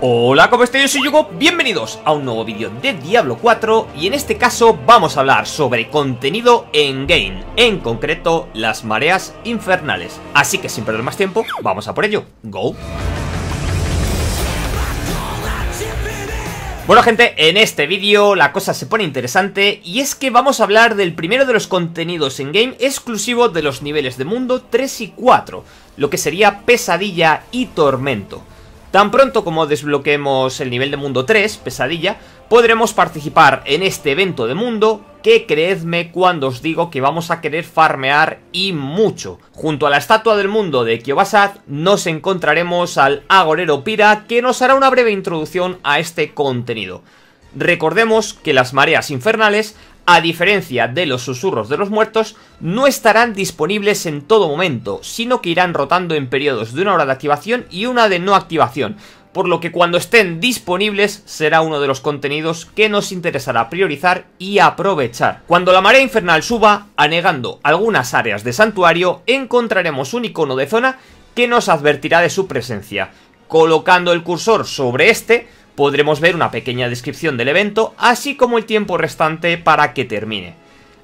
Hola, ¿cómo estáis? Yo soy Yugo, bienvenidos a un nuevo vídeo de Diablo 4 y en este caso vamos a hablar sobre contenido en game, en concreto las mareas infernales. Así que sin perder más tiempo, vamos a por ello. ¡Go! Bueno gente, en este vídeo la cosa se pone interesante y es que vamos a hablar del primero de los contenidos en game exclusivo de los niveles de mundo 3 y 4, lo que sería Pesadilla y Tormento. Tan pronto como desbloquemos el nivel de mundo 3, pesadilla, podremos participar en este evento de mundo que creedme cuando os digo que vamos a querer farmear y mucho. Junto a la estatua del mundo de Kiobasad nos encontraremos al agorero Pira que nos hará una breve introducción a este contenido. Recordemos que las mareas infernales a diferencia de los susurros de los muertos, no estarán disponibles en todo momento, sino que irán rotando en periodos de una hora de activación y una de no activación, por lo que cuando estén disponibles será uno de los contenidos que nos interesará priorizar y aprovechar. Cuando la marea infernal suba, anegando algunas áreas de santuario, encontraremos un icono de zona que nos advertirá de su presencia. Colocando el cursor sobre este, podremos ver una pequeña descripción del evento, así como el tiempo restante para que termine.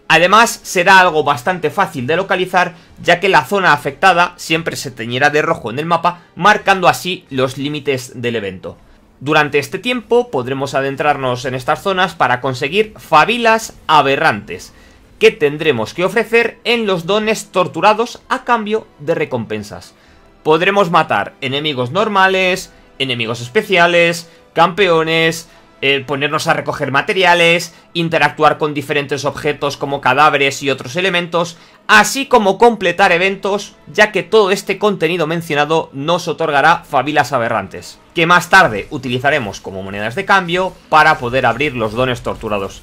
Además, será algo bastante fácil de localizar, ya que la zona afectada siempre se teñirá de rojo en el mapa, marcando así los límites del evento. Durante este tiempo podremos adentrarnos en estas zonas para conseguir fabilas aberrantes, que tendremos que ofrecer en los dones torturados a cambio de recompensas. Podremos matar enemigos normales, enemigos especiales, campeones, eh, ponernos a recoger materiales, interactuar con diferentes objetos como cadáveres y otros elementos, así como completar eventos, ya que todo este contenido mencionado nos otorgará fabilas aberrantes, que más tarde utilizaremos como monedas de cambio para poder abrir los dones torturados.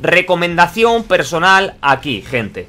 Recomendación personal aquí, gente.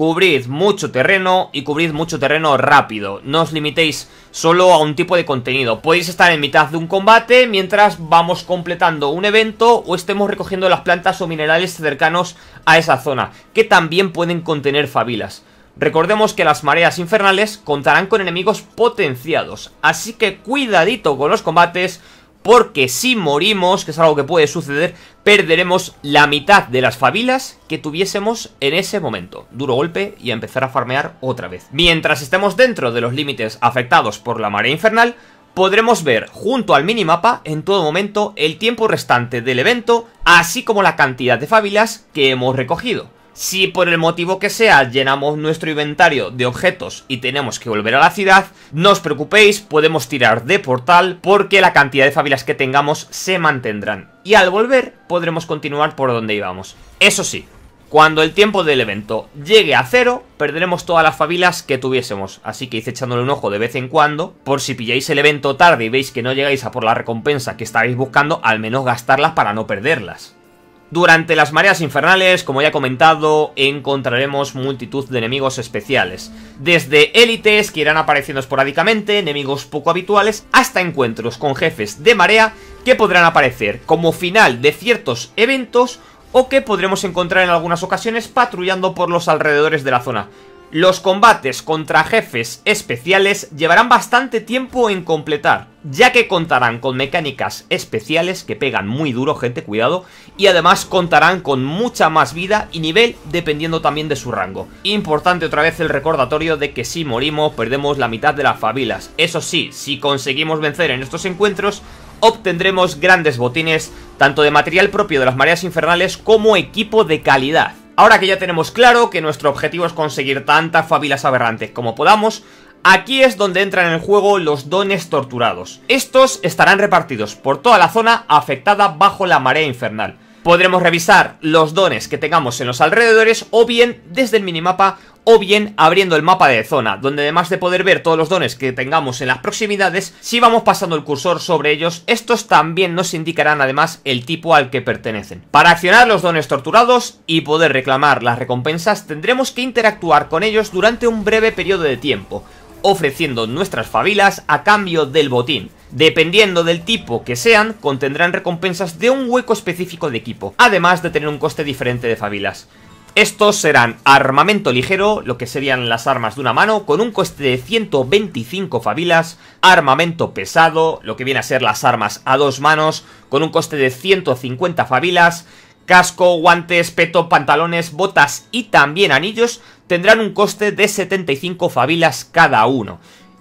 Cubrid mucho terreno y cubrid mucho terreno rápido. No os limitéis solo a un tipo de contenido. Podéis estar en mitad de un combate mientras vamos completando un evento o estemos recogiendo las plantas o minerales cercanos a esa zona, que también pueden contener fabilas. Recordemos que las mareas infernales contarán con enemigos potenciados, así que cuidadito con los combates porque si morimos, que es algo que puede suceder, perderemos la mitad de las fabilas que tuviésemos en ese momento. Duro golpe y empezar a farmear otra vez. Mientras estemos dentro de los límites afectados por la marea infernal, podremos ver junto al minimapa en todo momento el tiempo restante del evento, así como la cantidad de fábulas que hemos recogido. Si por el motivo que sea llenamos nuestro inventario de objetos y tenemos que volver a la ciudad, no os preocupéis, podemos tirar de portal porque la cantidad de fabilas que tengamos se mantendrán. Y al volver podremos continuar por donde íbamos. Eso sí, cuando el tiempo del evento llegue a cero, perderemos todas las fabilas que tuviésemos, así que hice echándole un ojo de vez en cuando, por si pilláis el evento tarde y veis que no llegáis a por la recompensa que estáis buscando, al menos gastarlas para no perderlas. Durante las mareas infernales, como ya he comentado, encontraremos multitud de enemigos especiales. Desde élites que irán apareciendo esporádicamente, enemigos poco habituales, hasta encuentros con jefes de marea que podrán aparecer como final de ciertos eventos o que podremos encontrar en algunas ocasiones patrullando por los alrededores de la zona. Los combates contra jefes especiales llevarán bastante tiempo en completar, ya que contarán con mecánicas especiales que pegan muy duro, gente, cuidado, y además contarán con mucha más vida y nivel dependiendo también de su rango. Importante otra vez el recordatorio de que si morimos perdemos la mitad de las fabilas. Eso sí, si conseguimos vencer en estos encuentros, obtendremos grandes botines, tanto de material propio de las mareas infernales como equipo de calidad. Ahora que ya tenemos claro que nuestro objetivo es conseguir tantas fabilas aberrantes como podamos, Aquí es donde entran en el juego los dones torturados. Estos estarán repartidos por toda la zona afectada bajo la marea infernal. Podremos revisar los dones que tengamos en los alrededores o bien desde el minimapa o bien abriendo el mapa de zona, donde además de poder ver todos los dones que tengamos en las proximidades, si vamos pasando el cursor sobre ellos, estos también nos indicarán además el tipo al que pertenecen. Para accionar los dones torturados y poder reclamar las recompensas, tendremos que interactuar con ellos durante un breve periodo de tiempo, ofreciendo nuestras favilas a cambio del botín, Dependiendo del tipo que sean, contendrán recompensas de un hueco específico de equipo, además de tener un coste diferente de fabilas. Estos serán armamento ligero, lo que serían las armas de una mano, con un coste de 125 fabilas, armamento pesado, lo que viene a ser las armas a dos manos, con un coste de 150 fabilas, casco, guantes, peto, pantalones, botas y también anillos, tendrán un coste de 75 fabilas cada uno.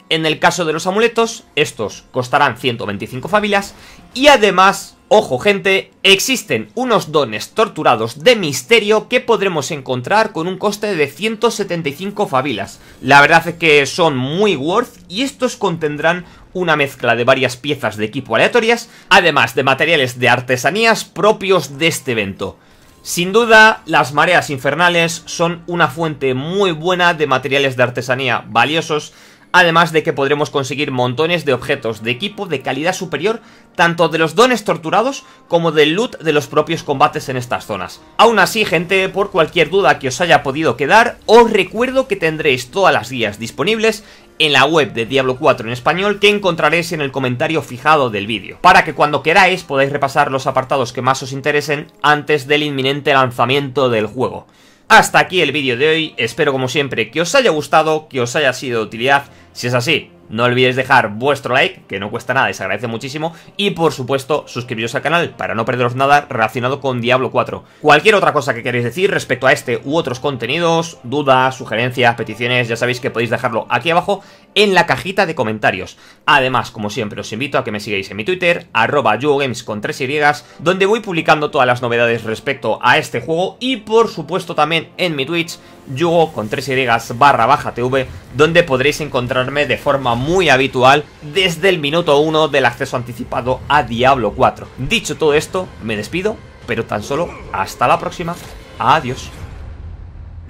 En el caso de los amuletos, estos costarán 125 fabilas y además, ojo gente, existen unos dones torturados de misterio que podremos encontrar con un coste de 175 fabilas. La verdad es que son muy worth y estos contendrán una mezcla de varias piezas de equipo aleatorias, además de materiales de artesanías propios de este evento. Sin duda, las mareas infernales son una fuente muy buena de materiales de artesanía valiosos además de que podremos conseguir montones de objetos de equipo de calidad superior, tanto de los dones torturados como del loot de los propios combates en estas zonas. Aún así, gente, por cualquier duda que os haya podido quedar, os recuerdo que tendréis todas las guías disponibles en la web de Diablo 4 en español que encontraréis en el comentario fijado del vídeo, para que cuando queráis podáis repasar los apartados que más os interesen antes del inminente lanzamiento del juego. Hasta aquí el vídeo de hoy, espero como siempre que os haya gustado, que os haya sido de utilidad, si es así, no olvidéis dejar vuestro like, que no cuesta nada y se agradece muchísimo. Y por supuesto, suscribiros al canal para no perderos nada relacionado con Diablo 4. Cualquier otra cosa que queréis decir respecto a este u otros contenidos, dudas, sugerencias, peticiones, ya sabéis que podéis dejarlo aquí abajo en la cajita de comentarios. Además, como siempre, os invito a que me sigáis en mi Twitter, arroba con 3 y, donde voy publicando todas las novedades respecto a este juego y por supuesto también en mi Twitch, yugo con 3 y barra baja tv, donde podréis encontrarme de forma muy habitual desde el minuto 1 del acceso anticipado a Diablo 4. Dicho todo esto, me despido, pero tan solo hasta la próxima. Adiós.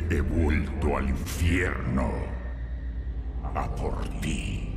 He vuelto al infierno por ti.